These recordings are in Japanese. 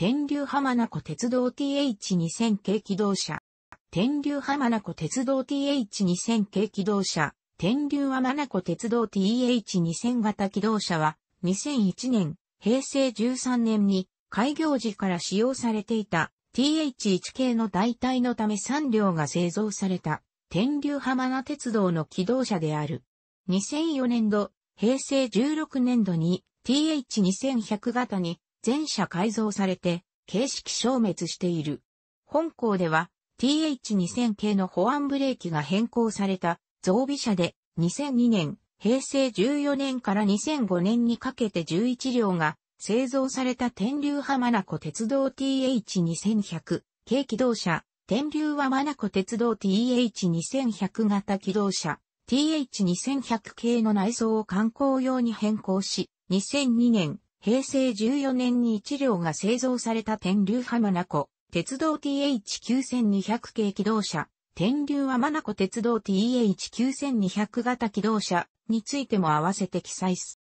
天竜浜名湖鉄道 TH2000 系機動車。天竜浜名湖鉄道 TH2000 系機動車。天竜浜名湖鉄道 TH2000 型機動車は、2001年、平成13年に、開業時から使用されていた TH1 系の代替のため3両が製造された天竜浜名鉄道の機動車である。2004年度、平成16年度に TH2100 型に全車改造されて、形式消滅している。本校では TH2000 系の保安ブレーキが変更された増備車で2002年、平成14年から2005年にかけて11両が製造された天竜浜名湖鉄道 TH2100 軽機動車、天竜浜名湖鉄道 TH2100 型機動車、TH2100 系の内装を観光用に変更し、2002年、平成14年に1両が製造された天竜浜名湖、鉄道 TH9200 系機動車、天竜浜名湖鉄道 TH9200 型機動車についても合わせて記載す。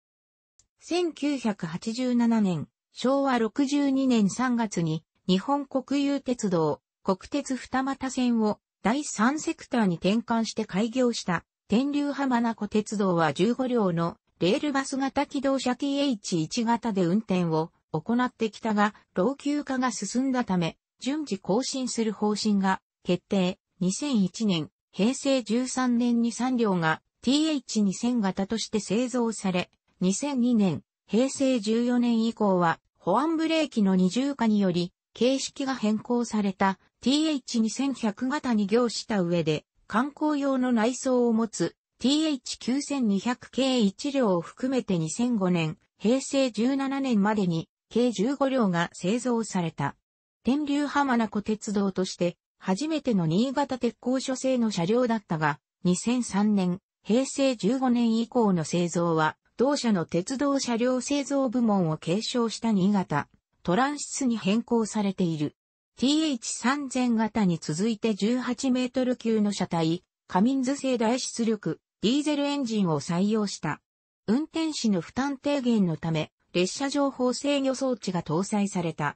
1987年、昭和62年3月に日本国有鉄道、国鉄二股線を第3セクターに転換して開業した天竜浜名湖鉄道は15両のレールバス型機動車 TH1 型で運転を行ってきたが、老朽化が進んだため、順次更新する方針が決定。2001年、平成13年に3両が TH2000 型として製造され、2002年、平成14年以降は、保安ブレーキの二重化により、形式が変更された TH2100 型に行した上で、観光用の内装を持つ TH9200 k 1両を含めて2005年、平成17年までに計15両が製造された。天竜浜名湖鉄道として初めての新潟鉄鋼所製の車両だったが、2003年、平成15年以降の製造は、同社の鉄道車両製造部門を継承した新潟、トランシスに変更されている。TH3000 型に続いて18メートル級の車体、カミンズ製大出力、ディーゼルエンジンを採用した。運転士の負担低減のため、列車情報制御装置が搭載された。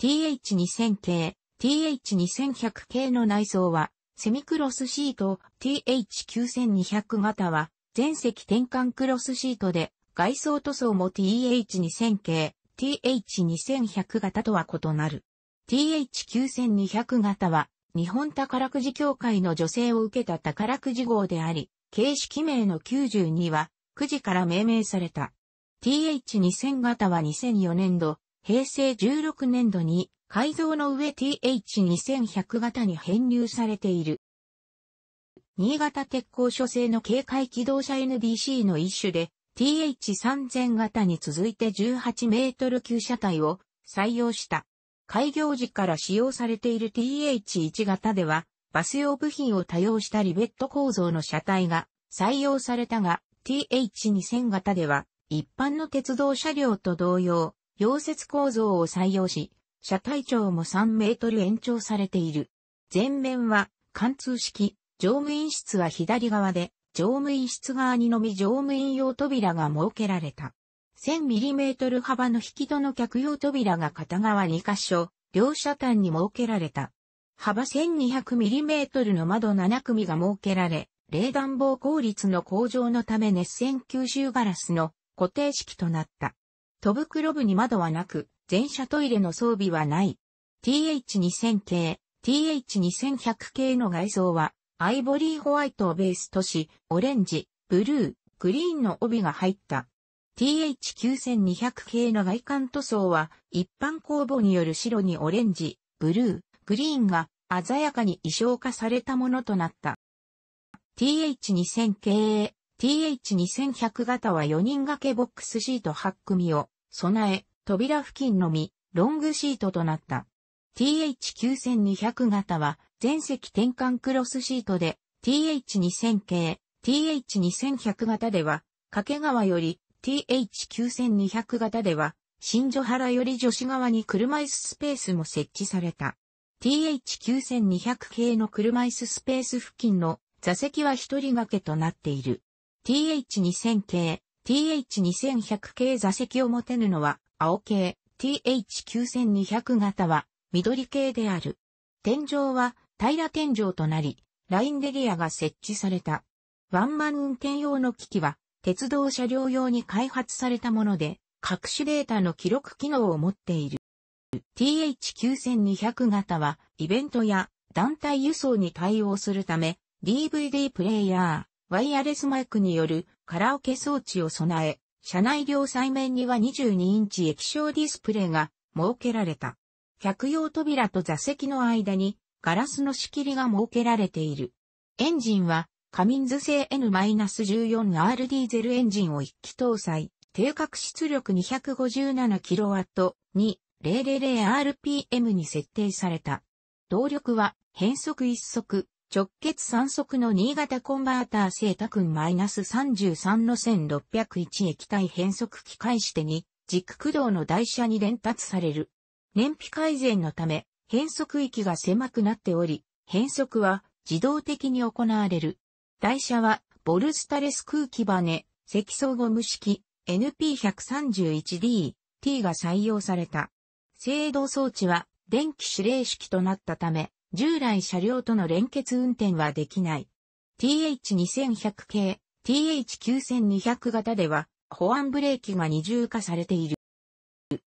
TH2000 系、TH2100 系の内装は、セミクロスシート TH9200 型は、全席転換クロスシートで、外装塗装も TH2000 系、TH2100 型とは異なる。TH9200 型は、日本宝くじ協会の助成を受けた宝くじ号であり、形式名の92は、くじから命名された。TH2000 型は2004年度、平成16年度に改造の上 TH2100 型に編入されている。新潟鉄鋼所製の警戒機動車 NDC の一種で TH3000 型に続いて18メートル級車体を採用した。開業時から使用されている TH1 型では、バス用部品を多用したリベット構造の車体が採用されたが、TH2000 型では、一般の鉄道車両と同様、溶接構造を採用し、車体長も3メートル延長されている。前面は貫通式、乗務員室は左側で、乗務員室側にのみ乗務員用扉が設けられた。1000mm 幅の引き戸の客用扉が片側2箇所、両車間に設けられた。幅 1200mm の窓7組が設けられ、冷暖房効率の向上のため熱線吸収ガラスの固定式となった。戸袋部に窓はなく、全車トイレの装備はない。TH2000 系、TH2100 系の外装は、アイボリーホワイトをベースとし、オレンジ、ブルー、グリーンの帯が入った。TH9200 系の外観塗装は一般公募による白にオレンジ、ブルー、グリーンが鮮やかに衣装化されたものとなった。TH2000 系 TH2100 型は4人掛けボックスシート8組を備え、扉付近のみ、ロングシートとなった。TH9200 型は全席転換クロスシートで、TH2000 系 TH2100 型では、掛川より TH9200 型では、新女原より女子側に車椅子スペースも設置された。TH9200 系の車椅子スペース付近の座席は一人掛けとなっている。TH2000 系、TH2100 系座席を持てぬのは青系、TH9200 型は緑系である。天井は平ら天井となり、ラインデリアが設置された。ワンマン運転用の機器は鉄道車両用に開発されたもので、各種データの記録機能を持っている。TH9200 型は、イベントや団体輸送に対応するため、DVD プレイヤー、ワイヤレスマイクによるカラオケ装置を備え、車内両サイ面には22インチ液晶ディスプレイが設けられた。客用扉と座席の間にガラスの仕切りが設けられている。エンジンはカミンズ製 n 1 4 r d ルエンジンを1機搭載、定格出力 257kW に 000rpm に設定された。動力は変速1速、直結3速の新潟コンバーターセータ君 -33 の1601液体変速機械してに軸駆動の台車に連達される。燃費改善のため変速域が狭くなっており、変速は自動的に行われる。台車は、ボルスタレス空気バネ、積層ゴム式 NP131D、T が採用された。制動装置は電気指令式となったため、従来車両との連結運転はできない。TH2100 系、TH9200 型では、保安ブレーキが二重化されている。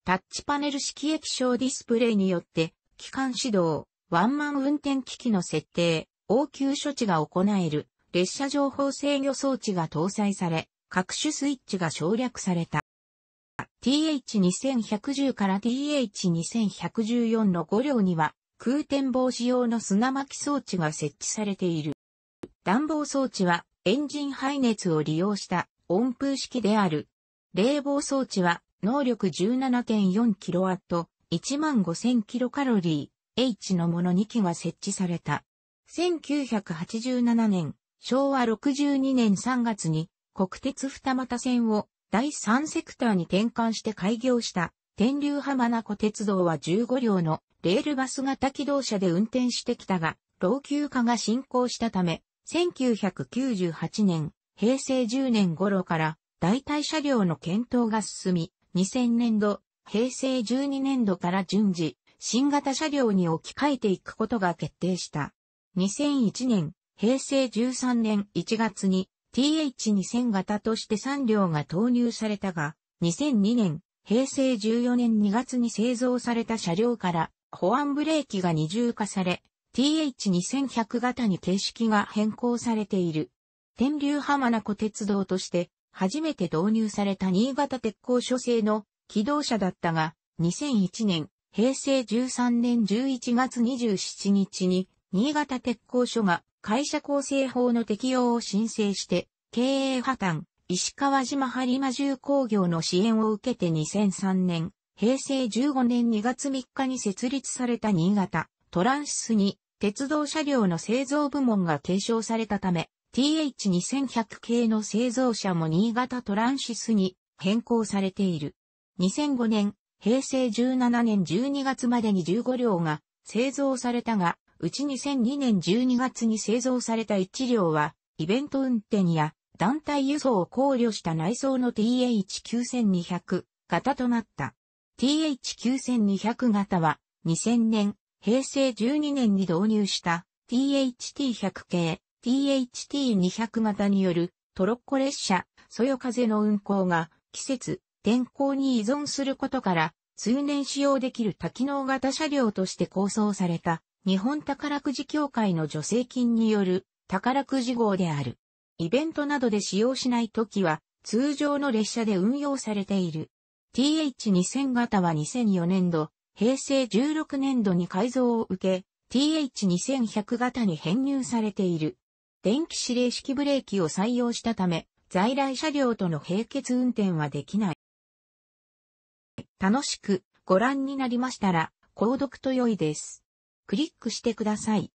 タッチパネル式液晶ディスプレイによって、機関指導、ワンマン運転機器の設定、応急処置が行える列車情報制御装置が搭載され、各種スイッチが省略された。TH2110 から TH2114 の5両には空転防止用の砂巻き装置が設置されている。暖房装置はエンジン排熱を利用した温風式である。冷房装置は能力 17.4kW、15000kcal、H のもの2機が設置された。1987年、昭和62年3月に国鉄二俣線を第3セクターに転換して開業した天竜浜名湖鉄道は15両のレールバス型機動車で運転してきたが、老朽化が進行したため、1998年、平成10年頃から代替車両の検討が進み、2000年度、平成12年度から順次、新型車両に置き換えていくことが決定した。2001年、平成13年1月に TH2000 型として3両が投入されたが、2002年、平成14年2月に製造された車両から保安ブレーキが二重化され、TH2100 型に形式が変更されている。天竜浜名湖鉄道として初めて導入された新潟鉄鋼所製の機動車だったが、2001年、平成13年11月27日に新潟鉄鋼所が会社構成法の適用を申請して、経営破綻、石川島播磨重工業の支援を受けて2003年、平成15年2月3日に設立された新潟、トランシスに、鉄道車両の製造部門が継承されたため、TH2100 系の製造車も新潟トランシスに変更されている。2005年、平成17年12月までに15両が製造されたが、うち2002年12月に製造された1両は、イベント運転や団体輸送を考慮した内装の TH9200 型となった。TH9200 型は2000年、平成12年に導入した THT100 系、THT200 型によるトロッコ列車、そよ風の運行が季節、天候に依存することから、通年使用できる多機能型車両として構想された日本宝くじ協会の助成金による宝くじ号である。イベントなどで使用しないときは、通常の列車で運用されている。TH2000 型は2004年度、平成16年度に改造を受け、TH2100 型に編入されている。電気指令式ブレーキを採用したため、在来車両との並結運転はできない。楽しくご覧になりましたら、購読と良いです。クリックしてください。